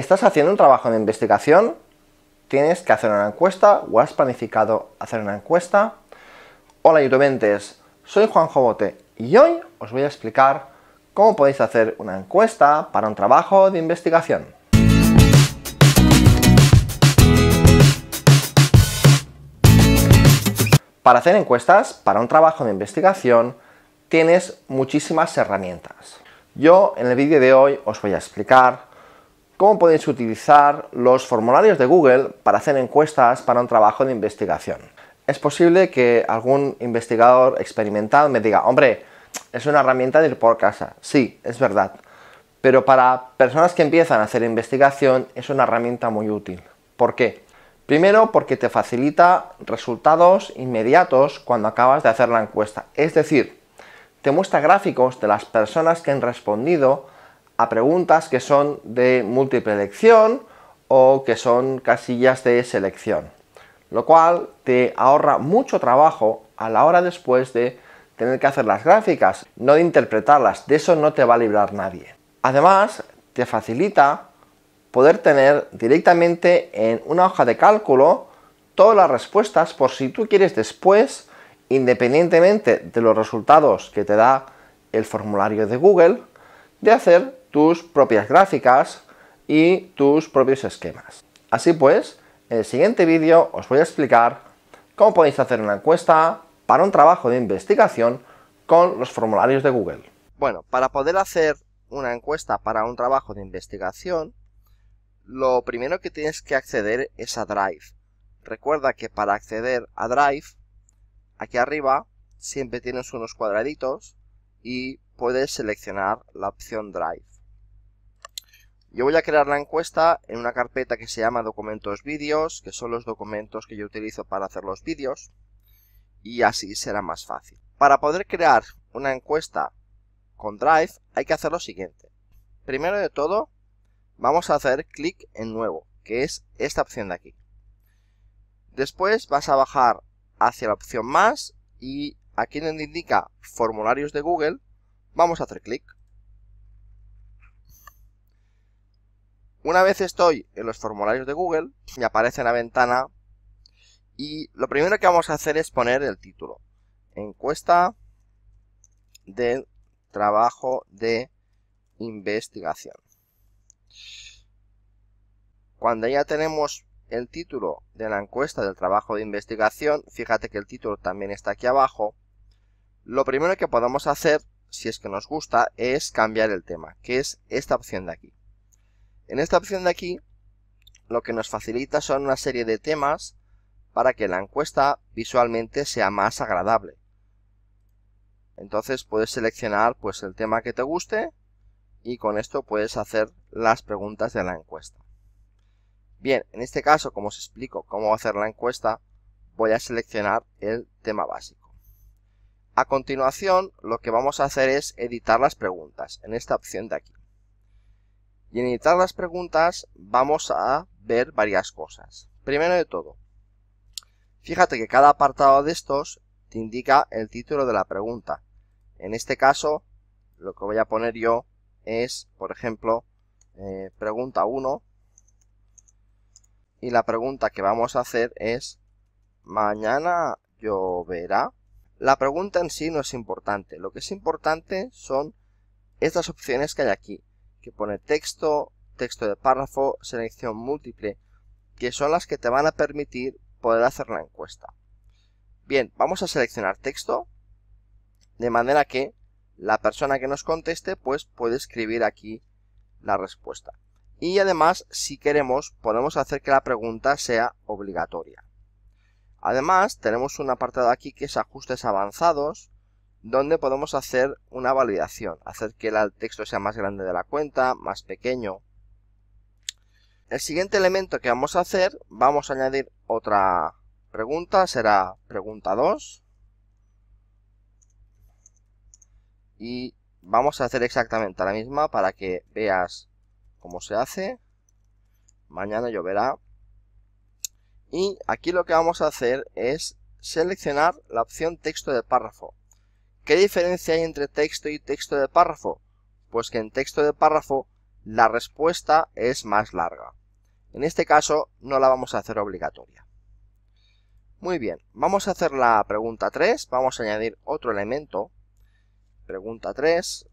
estás haciendo un trabajo de investigación, tienes que hacer una encuesta o has planificado hacer una encuesta. Hola youtubentes, soy Juan Jobote y hoy os voy a explicar cómo podéis hacer una encuesta para un trabajo de investigación. Para hacer encuestas, para un trabajo de investigación, tienes muchísimas herramientas. Yo en el vídeo de hoy os voy a explicar cómo podéis utilizar los formularios de Google para hacer encuestas para un trabajo de investigación. Es posible que algún investigador experimental me diga, hombre, es una herramienta de ir por casa. Sí, es verdad. Pero para personas que empiezan a hacer investigación es una herramienta muy útil. ¿Por qué? Primero porque te facilita resultados inmediatos cuando acabas de hacer la encuesta. Es decir, te muestra gráficos de las personas que han respondido a preguntas que son de múltiple elección o que son casillas de selección, lo cual te ahorra mucho trabajo a la hora después de tener que hacer las gráficas, no de interpretarlas, de eso no te va a librar nadie. Además, te facilita poder tener directamente en una hoja de cálculo todas las respuestas por si tú quieres después, independientemente de los resultados que te da el formulario de Google, de hacer tus propias gráficas y tus propios esquemas. Así pues, en el siguiente vídeo os voy a explicar cómo podéis hacer una encuesta para un trabajo de investigación con los formularios de Google. Bueno, para poder hacer una encuesta para un trabajo de investigación, lo primero que tienes que acceder es a Drive. Recuerda que para acceder a Drive, aquí arriba siempre tienes unos cuadraditos y puedes seleccionar la opción Drive. Yo voy a crear la encuesta en una carpeta que se llama documentos vídeos, que son los documentos que yo utilizo para hacer los vídeos, y así será más fácil. Para poder crear una encuesta con Drive hay que hacer lo siguiente. Primero de todo, vamos a hacer clic en nuevo, que es esta opción de aquí. Después vas a bajar hacia la opción más y aquí donde indica formularios de Google, vamos a hacer clic. Una vez estoy en los formularios de Google, me aparece la ventana y lo primero que vamos a hacer es poner el título. Encuesta del trabajo de investigación. Cuando ya tenemos el título de la encuesta del trabajo de investigación, fíjate que el título también está aquí abajo, lo primero que podemos hacer, si es que nos gusta, es cambiar el tema, que es esta opción de aquí. En esta opción de aquí, lo que nos facilita son una serie de temas para que la encuesta visualmente sea más agradable. Entonces puedes seleccionar pues, el tema que te guste y con esto puedes hacer las preguntas de la encuesta. Bien, en este caso, como os explico cómo hacer la encuesta, voy a seleccionar el tema básico. A continuación, lo que vamos a hacer es editar las preguntas, en esta opción de aquí. Y en editar las preguntas vamos a ver varias cosas. Primero de todo, fíjate que cada apartado de estos te indica el título de la pregunta. En este caso, lo que voy a poner yo es, por ejemplo, eh, pregunta 1. Y la pregunta que vamos a hacer es, ¿mañana lloverá? La pregunta en sí no es importante. Lo que es importante son estas opciones que hay aquí que pone texto, texto de párrafo, selección múltiple, que son las que te van a permitir poder hacer la encuesta. Bien, vamos a seleccionar texto, de manera que la persona que nos conteste pues puede escribir aquí la respuesta. Y además, si queremos, podemos hacer que la pregunta sea obligatoria. Además, tenemos un apartado aquí que es ajustes avanzados, donde podemos hacer una validación, hacer que el texto sea más grande de la cuenta, más pequeño. El siguiente elemento que vamos a hacer, vamos a añadir otra pregunta, será pregunta 2. Y vamos a hacer exactamente la misma para que veas cómo se hace. Mañana lloverá. Y aquí lo que vamos a hacer es seleccionar la opción texto de párrafo. ¿Qué diferencia hay entre texto y texto de párrafo? Pues que en texto de párrafo la respuesta es más larga. En este caso no la vamos a hacer obligatoria. Muy bien, vamos a hacer la pregunta 3, vamos a añadir otro elemento. Pregunta 3,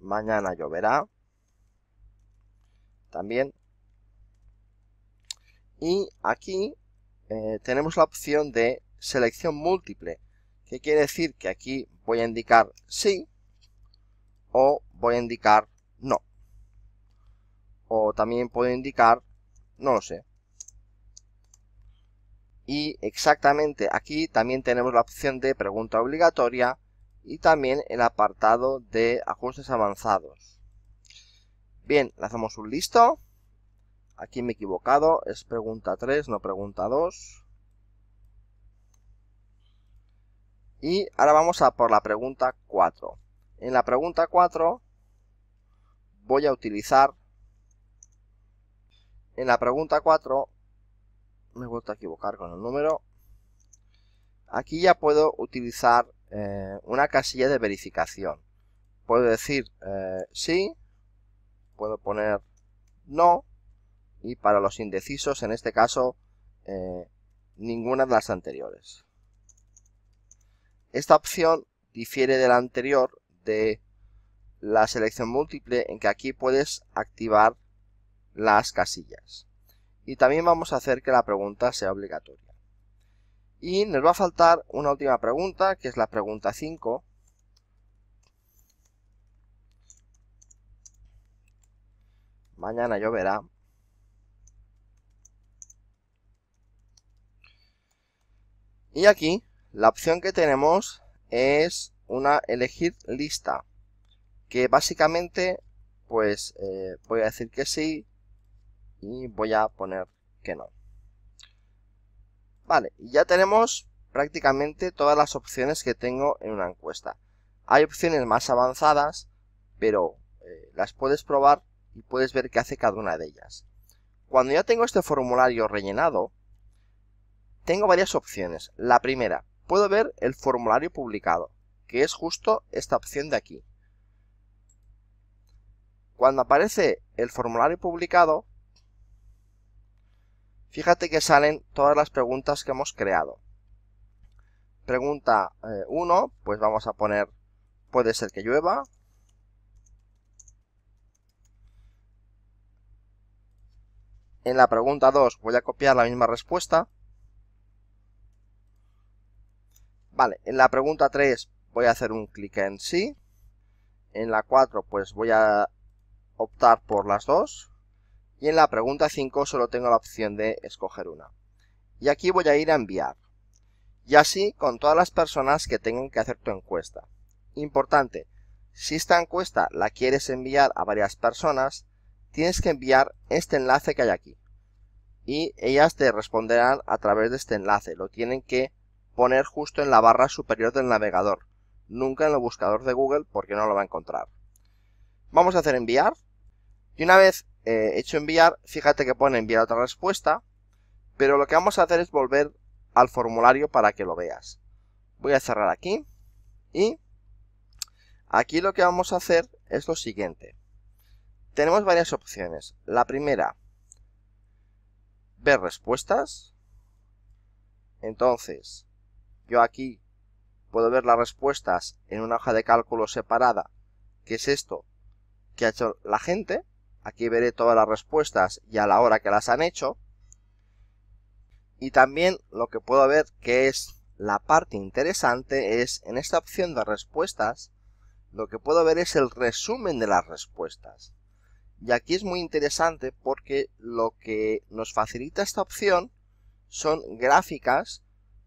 mañana lloverá. También. Y aquí eh, tenemos la opción de selección múltiple. ¿Qué quiere decir? Que aquí voy a indicar sí o voy a indicar no. O también puedo indicar, no lo sé. Y exactamente aquí también tenemos la opción de pregunta obligatoria y también el apartado de ajustes avanzados. Bien, hacemos un listo. Aquí me he equivocado, es pregunta 3, no pregunta 2. Y ahora vamos a por la pregunta 4. En la pregunta 4 voy a utilizar... En la pregunta 4 me he vuelto a equivocar con el número. Aquí ya puedo utilizar eh, una casilla de verificación. Puedo decir eh, sí, puedo poner no, y para los indecisos, en este caso, eh, ninguna de las anteriores. Esta opción difiere de la anterior de la selección múltiple en que aquí puedes activar las casillas. Y también vamos a hacer que la pregunta sea obligatoria. Y nos va a faltar una última pregunta, que es la pregunta 5. Mañana lloverá. Y aquí la opción que tenemos es una elegir lista, que básicamente, pues eh, voy a decir que sí y voy a poner que no. Vale, y ya tenemos prácticamente todas las opciones que tengo en una encuesta. Hay opciones más avanzadas, pero eh, las puedes probar y puedes ver qué hace cada una de ellas. Cuando ya tengo este formulario rellenado, tengo varias opciones. La primera, puedo ver el formulario publicado, que es justo esta opción de aquí. Cuando aparece el formulario publicado, fíjate que salen todas las preguntas que hemos creado. Pregunta 1, eh, pues vamos a poner, puede ser que llueva. En la pregunta 2 voy a copiar la misma respuesta. Vale, en la pregunta 3 voy a hacer un clic en sí. En la 4 pues voy a optar por las dos. Y en la pregunta 5 solo tengo la opción de escoger una. Y aquí voy a ir a enviar. Y así con todas las personas que tengan que hacer tu encuesta. Importante, si esta encuesta la quieres enviar a varias personas, tienes que enviar este enlace que hay aquí. Y ellas te responderán a través de este enlace. Lo tienen que poner justo en la barra superior del navegador, nunca en el buscador de Google porque no lo va a encontrar. Vamos a hacer enviar. Y una vez eh, hecho enviar, fíjate que pone enviar otra respuesta, pero lo que vamos a hacer es volver al formulario para que lo veas. Voy a cerrar aquí y aquí lo que vamos a hacer es lo siguiente. Tenemos varias opciones. La primera, ver respuestas. Entonces, yo aquí puedo ver las respuestas en una hoja de cálculo separada, que es esto que ha hecho la gente. Aquí veré todas las respuestas y a la hora que las han hecho. Y también lo que puedo ver que es la parte interesante es en esta opción de respuestas, lo que puedo ver es el resumen de las respuestas. Y aquí es muy interesante porque lo que nos facilita esta opción son gráficas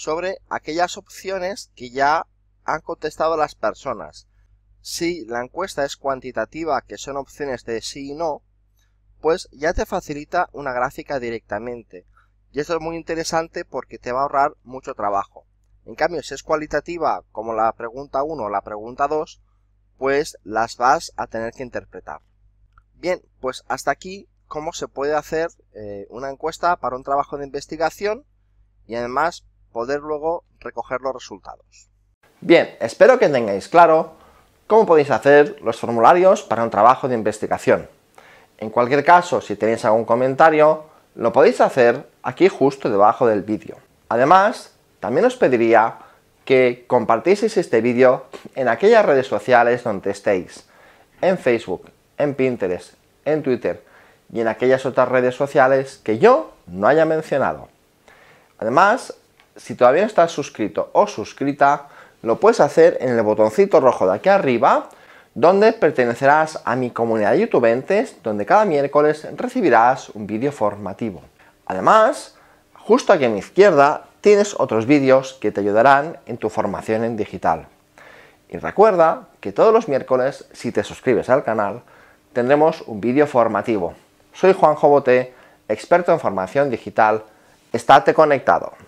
sobre aquellas opciones que ya han contestado las personas. Si la encuesta es cuantitativa, que son opciones de sí y no, pues ya te facilita una gráfica directamente. Y esto es muy interesante porque te va a ahorrar mucho trabajo. En cambio, si es cualitativa, como la pregunta 1 o la pregunta 2, pues las vas a tener que interpretar. Bien, pues hasta aquí cómo se puede hacer eh, una encuesta para un trabajo de investigación y además poder luego recoger los resultados. Bien, espero que tengáis claro cómo podéis hacer los formularios para un trabajo de investigación. En cualquier caso, si tenéis algún comentario, lo podéis hacer aquí justo debajo del vídeo. Además, también os pediría que compartieseis este vídeo en aquellas redes sociales donde estéis, en Facebook, en Pinterest, en Twitter y en aquellas otras redes sociales que yo no haya mencionado. Además, si todavía estás suscrito o suscrita, lo puedes hacer en el botoncito rojo de aquí arriba, donde pertenecerás a mi comunidad de youtubentes, donde cada miércoles recibirás un vídeo formativo. Además, justo aquí a mi izquierda tienes otros vídeos que te ayudarán en tu formación en digital. Y recuerda que todos los miércoles, si te suscribes al canal, tendremos un vídeo formativo. Soy Juanjo Boté, experto en formación digital. Estate conectado.